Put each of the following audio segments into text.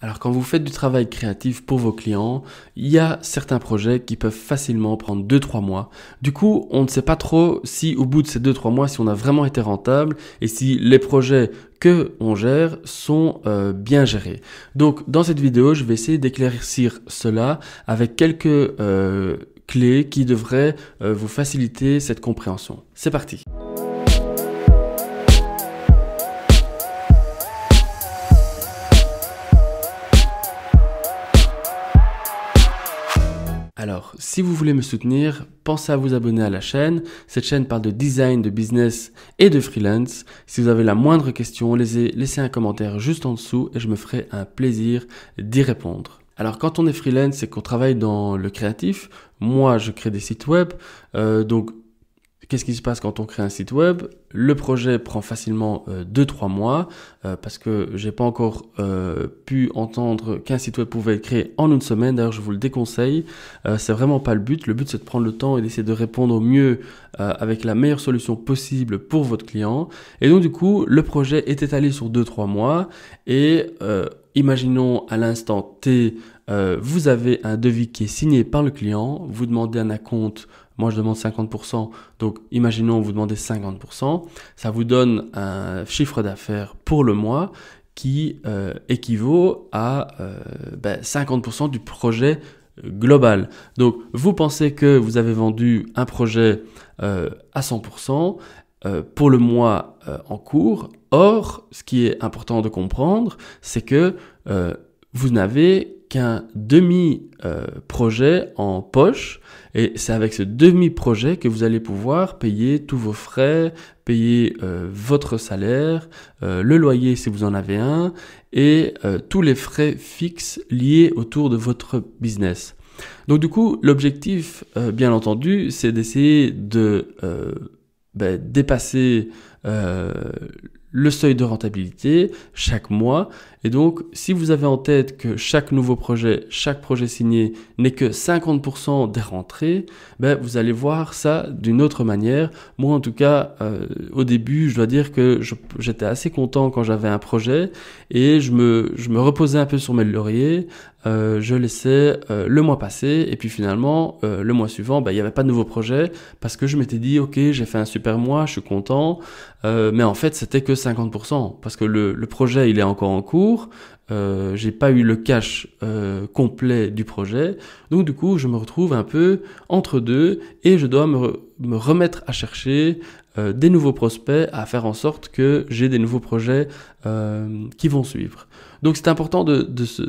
Alors quand vous faites du travail créatif pour vos clients, il y a certains projets qui peuvent facilement prendre 2-3 mois. Du coup, on ne sait pas trop si au bout de ces 2-3 mois, si on a vraiment été rentable et si les projets que on gère sont euh, bien gérés. Donc dans cette vidéo, je vais essayer d'éclaircir cela avec quelques euh, clés qui devraient euh, vous faciliter cette compréhension. C'est parti. Alors, si vous voulez me soutenir, pensez à vous abonner à la chaîne. Cette chaîne parle de design, de business et de freelance. Si vous avez la moindre question, laissez un commentaire juste en dessous et je me ferai un plaisir d'y répondre. Alors quand on est freelance et qu'on travaille dans le créatif, moi je crée des sites web, euh, donc Qu'est-ce qui se passe quand on crée un site web Le projet prend facilement 2-3 euh, mois euh, parce que j'ai pas encore euh, pu entendre qu'un site web pouvait être créé en une semaine. D'ailleurs, je vous le déconseille. c'est vraiment pas le but. Le but c'est de prendre le temps et d'essayer de répondre au mieux avec la meilleure solution possible pour votre client. Et donc du coup, le projet est étalé sur 2-3 mois et imaginons à l'instant T, vous avez un devis qui est signé par le client. Vous demandez un acompte moi, je demande 50%. Donc, imaginons, vous demandez 50%. Ça vous donne un chiffre d'affaires pour le mois qui euh, équivaut à 50% euh, ben, du projet global. Donc, vous pensez que vous avez vendu un projet euh, à 100% pour le mois en cours. Or, ce qui est important de comprendre, c'est que vous n'avez qu'un demi-projet en poche, et c'est avec ce demi-projet que vous allez pouvoir payer tous vos frais, payer euh, votre salaire, euh, le loyer si vous en avez un, et euh, tous les frais fixes liés autour de votre business. Donc du coup, l'objectif, bien entendu, c'est d'essayer de... Ben, dépasser le seuil de rentabilité chaque mois. Et donc, si vous avez en tête que chaque nouveau projet, chaque projet signé n'est que 50% des rentrées, ben, vous allez voir ça d'une autre manière. Moi, en tout cas, euh, au début, je dois dire que j'étais assez content quand j'avais un projet et je me, je me reposais un peu sur mes lauriers euh, je laissais euh, le mois passé et puis finalement euh, le mois suivant, bah, il n'y avait pas de nouveau projet parce que je m'étais dit ok j'ai fait un super mois, je suis content, mais en fait c'était que 50% parce que le, projet il est encore en cours, j'ai pas eu le cash complet du projet, donc du coup je me retrouve un peu entre deux et je dois me remettre à chercher euh, des nouveaux prospects à faire en sorte que j'ai des nouveaux projets euh, qui vont suivre. Donc c'est important de, se,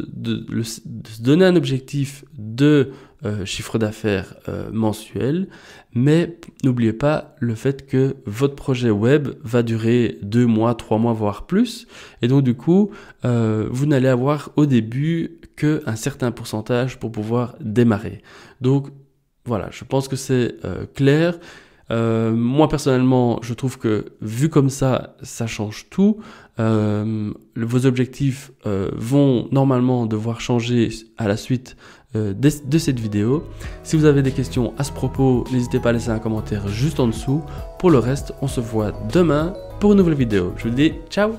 donner un objectif de euh, chiffre d'affaires mensuel, mais n'oubliez pas le fait que votre projet web va durer deux mois, trois mois, voire plus, et donc du coup, vous n'allez avoir au début qu'un certain pourcentage pour pouvoir démarrer. Donc voilà, je pense que c'est clair. Euh, moi personnellement, je trouve que vu comme ça, ça change tout. Euh, vos objectifs euh, vont normalement devoir changer à la suite de, de, cette vidéo. Si vous avez des questions à ce propos, n'hésitez pas à laisser un commentaire juste en dessous. Pour le reste, on se voit demain pour une nouvelle vidéo. Je vous dis ciao